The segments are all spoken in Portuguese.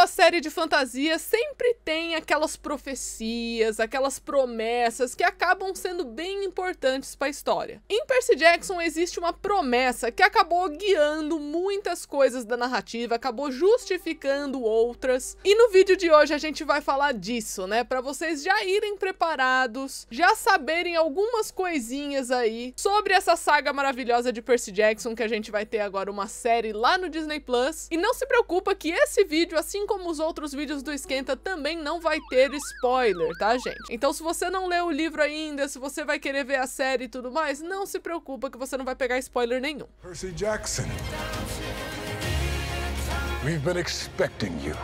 boa série de fantasia sempre tem aquelas profecias, aquelas promessas que acabam sendo bem importantes para a história. Em Percy Jackson existe uma promessa que acabou guiando muitas coisas da narrativa, acabou justificando outras. E no vídeo de hoje a gente vai falar disso, né? Para vocês já irem preparados, já saberem algumas coisinhas aí sobre essa saga maravilhosa de Percy Jackson que a gente vai ter agora uma série lá no Disney Plus. E não se preocupa que esse vídeo, assim como os outros vídeos do Esquenta, também não vai ter spoiler, tá, gente? Então se você não leu o livro ainda, se você vai querer ver a série e tudo mais, não se preocupa que você não vai pegar spoiler nenhum. Percy Jackson. We've been expecting you.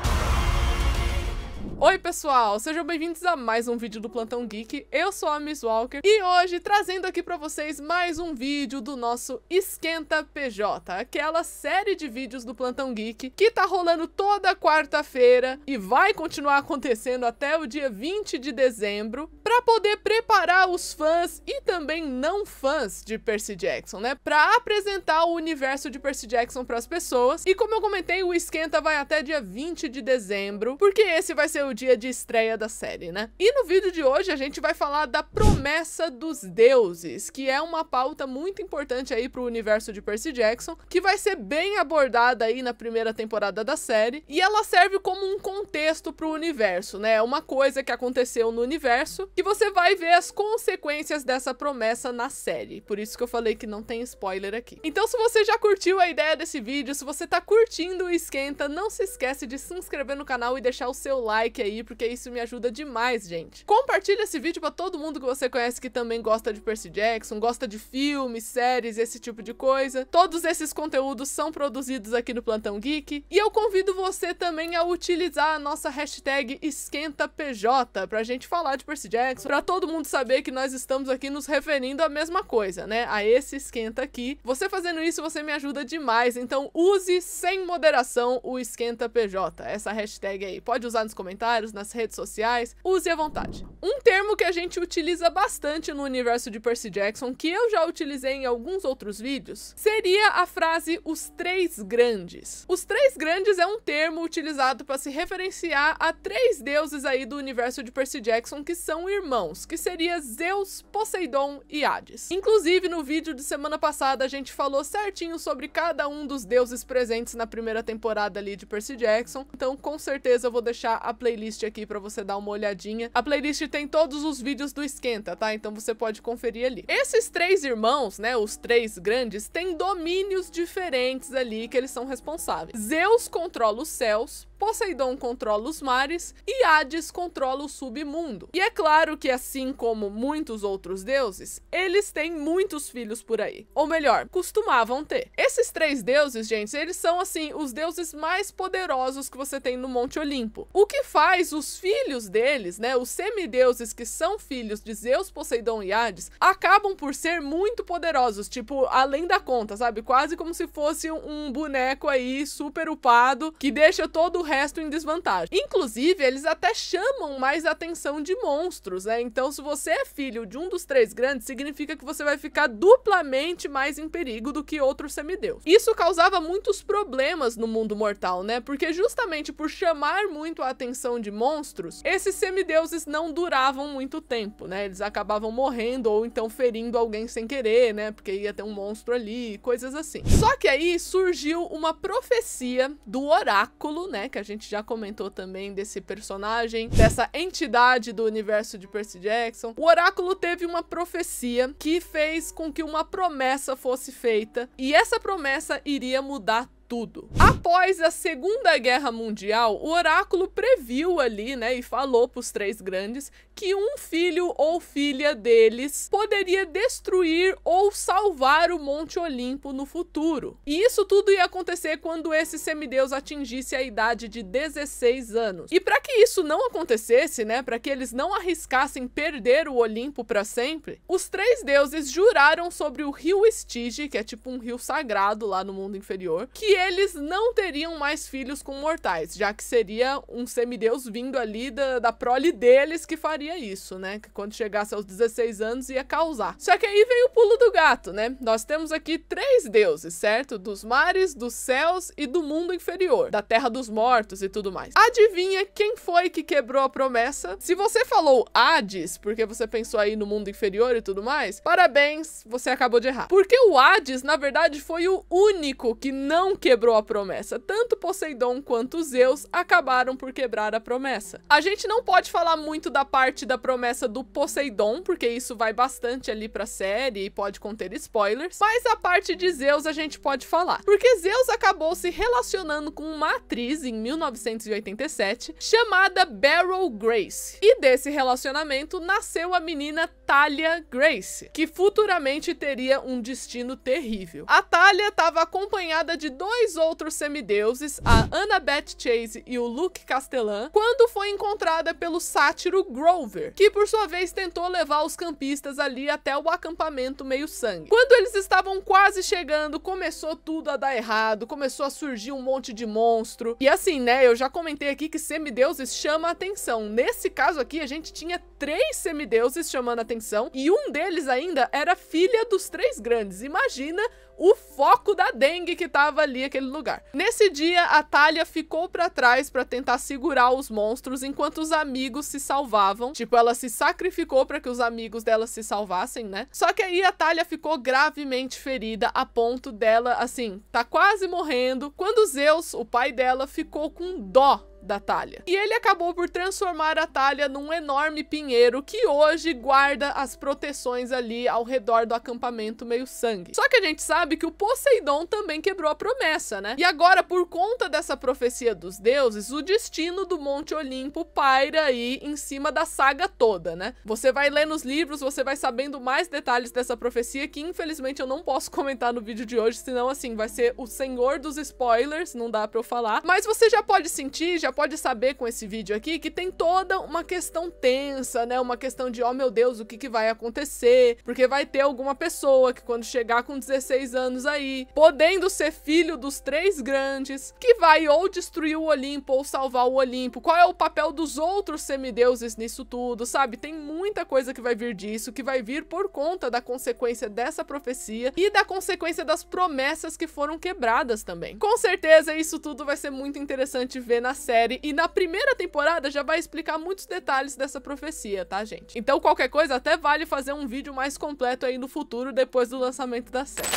Oi pessoal, sejam bem-vindos a mais um vídeo do Plantão Geek, eu sou a Miss Walker e hoje trazendo aqui pra vocês mais um vídeo do nosso Esquenta PJ, aquela série de vídeos do Plantão Geek que tá rolando toda quarta-feira e vai continuar acontecendo até o dia 20 de dezembro para poder preparar os fãs e também não fãs de Percy Jackson, né? Para apresentar o universo de Percy Jackson para as pessoas. E como eu comentei, o esquenta vai até dia 20 de dezembro, porque esse vai ser o dia de estreia da série, né? E no vídeo de hoje a gente vai falar da promessa dos deuses, que é uma pauta muito importante aí para o universo de Percy Jackson, que vai ser bem abordada aí na primeira temporada da série, e ela serve como um contexto para o universo, né? É uma coisa que aconteceu no universo que você vai ver as consequências dessa promessa na série. Por isso que eu falei que não tem spoiler aqui. Então se você já curtiu a ideia desse vídeo, se você tá curtindo o Esquenta, não se esquece de se inscrever no canal e deixar o seu like aí, porque isso me ajuda demais, gente. Compartilha esse vídeo pra todo mundo que você conhece que também gosta de Percy Jackson, gosta de filmes, séries, esse tipo de coisa. Todos esses conteúdos são produzidos aqui no Plantão Geek. E eu convido você também a utilizar a nossa hashtag EsquentaPJ pra gente falar de Percy Jackson complexo, para todo mundo saber que nós estamos aqui nos referindo à mesma coisa, né? A esse esquenta aqui. Você fazendo isso, você me ajuda demais. Então use sem moderação o esquenta PJ, essa hashtag aí. Pode usar nos comentários, nas redes sociais, use à vontade. Um termo que a gente utiliza bastante no universo de Percy Jackson, que eu já utilizei em alguns outros vídeos, seria a frase os três grandes. Os três grandes é um termo utilizado para se referenciar a três deuses aí do universo de Percy Jackson que são irmãos irmãos, que seria Zeus, Poseidon e Hades. Inclusive, no vídeo de semana passada, a gente falou certinho sobre cada um dos deuses presentes na primeira temporada ali de Percy Jackson, então com certeza eu vou deixar a playlist aqui para você dar uma olhadinha. A playlist tem todos os vídeos do Esquenta, tá? Então você pode conferir ali. Esses três irmãos, né, os três grandes, têm domínios diferentes ali que eles são responsáveis. Zeus controla os céus, Poseidon controla os mares e Hades controla o submundo. E é claro que, assim como muitos outros deuses, eles têm muitos filhos por aí. Ou melhor, costumavam ter. Esses três deuses, gente, eles são assim os deuses mais poderosos que você tem no Monte Olimpo. O que faz os filhos deles, né, os semideuses que são filhos de Zeus, Poseidon e Hades, acabam por ser muito poderosos, tipo, além da conta, sabe? Quase como se fosse um boneco aí super upado que deixa todo o resto em desvantagem. Inclusive, eles até chamam mais atenção de monstros, né? Então, se você é filho de um dos três grandes, significa que você vai ficar duplamente mais em perigo do que outro semideus. Isso causava muitos problemas no mundo mortal, né? Porque justamente por chamar muito a atenção de monstros, esses semideuses não duravam muito tempo, né? Eles acabavam morrendo ou então ferindo alguém sem querer, né? Porque ia ter um monstro ali, coisas assim. Só que aí surgiu uma profecia do oráculo, né? que a gente já comentou também desse personagem, dessa entidade do universo de Percy Jackson. O oráculo teve uma profecia que fez com que uma promessa fosse feita e essa promessa iria mudar tudo. Após a Segunda Guerra Mundial, o oráculo previu ali, né, e falou para os três grandes que um filho ou filha deles poderia destruir ou salvar o Monte Olimpo no futuro. E isso tudo ia acontecer quando esse semideus atingisse a idade de 16 anos. E para que isso não acontecesse, né, para que eles não arriscassem perder o Olimpo para sempre, os três deuses juraram sobre o rio Estige, que é tipo um rio sagrado lá no mundo inferior, que eles não teriam mais filhos com mortais, já que seria um semideus vindo ali da, da prole deles que faria isso, né? Que quando chegasse aos 16 anos ia causar. Só que aí vem o pulo do gato, né? Nós temos aqui três deuses, certo? Dos mares, dos céus e do mundo inferior, da terra dos mortos e tudo mais. Adivinha quem foi que quebrou a promessa? Se você falou Hades, porque você pensou aí no mundo inferior e tudo mais, parabéns, você acabou de errar. Porque o Hades, na verdade, foi o único que não quebrou a promessa. Tanto Poseidon quanto Zeus acabaram por quebrar a promessa. A gente não pode falar muito da parte da promessa do Poseidon, porque isso vai bastante ali pra série e pode conter spoilers, mas a parte de Zeus a gente pode falar. Porque Zeus acabou se relacionando com uma atriz em 1987 chamada Beryl Grace. E desse relacionamento nasceu a menina Talia Grace, que futuramente teria um destino terrível. A Talia estava acompanhada de dois dois outros semideuses, a Annabeth Chase e o Luke Castellan, quando foi encontrada pelo sátiro Grover, que por sua vez tentou levar os campistas ali até o acampamento meio-sangue. Quando eles estavam quase chegando, começou tudo a dar errado, começou a surgir um monte de monstro. E assim, né, eu já comentei aqui que semideuses chama atenção. Nesse caso aqui, a gente tinha três semideuses chamando atenção e um deles ainda era filha dos três grandes. Imagina o foco da dengue que estava ali aquele lugar. Nesse dia, a Talia ficou para trás para tentar segurar os monstros enquanto os amigos se salvavam. Tipo, ela se sacrificou para que os amigos dela se salvassem, né? Só que aí a Talia ficou gravemente ferida a ponto dela, assim, tá quase morrendo, quando Zeus, o pai dela, ficou com dó da talha. E ele acabou por transformar a talha num enorme pinheiro que hoje guarda as proteções ali ao redor do acampamento meio sangue. Só que a gente sabe que o Poseidon também quebrou a promessa, né? E agora, por conta dessa profecia dos deuses, o destino do Monte Olimpo paira aí em cima da saga toda, né? Você vai lendo os livros, você vai sabendo mais detalhes dessa profecia que infelizmente eu não posso comentar no vídeo de hoje, senão assim, vai ser o senhor dos spoilers, não dá pra eu falar. Mas você já pode sentir, já pode saber com esse vídeo aqui que tem toda uma questão tensa, né? Uma questão de, oh meu Deus, o que, que vai acontecer? Porque vai ter alguma pessoa que quando chegar com 16 anos aí, podendo ser filho dos três grandes, que vai ou destruir o Olimpo ou salvar o Olimpo. Qual é o papel dos outros semideuses nisso tudo, sabe? Tem muita coisa que vai vir disso, que vai vir por conta da consequência dessa profecia e da consequência das promessas que foram quebradas também. Com certeza isso tudo vai ser muito interessante ver na série série e na primeira temporada já vai explicar muitos detalhes dessa profecia, tá, gente? Então qualquer coisa até vale fazer um vídeo mais completo aí no futuro depois do lançamento da série.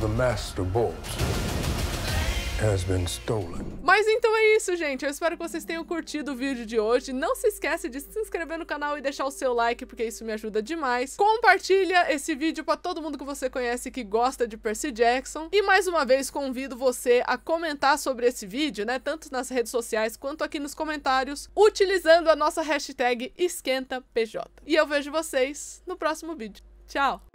The Master Bolt. Mas então é isso, gente. Eu espero que vocês tenham curtido o vídeo de hoje. Não se esquece de se inscrever no canal e deixar o seu like, porque isso me ajuda demais. Compartilha esse vídeo para todo mundo que você conhece que gosta de Percy Jackson. E mais uma vez, convido você a comentar sobre esse vídeo, né? Tanto nas redes sociais quanto aqui nos comentários, utilizando a nossa hashtag EsquentaPJ. E eu vejo vocês no próximo vídeo. Tchau!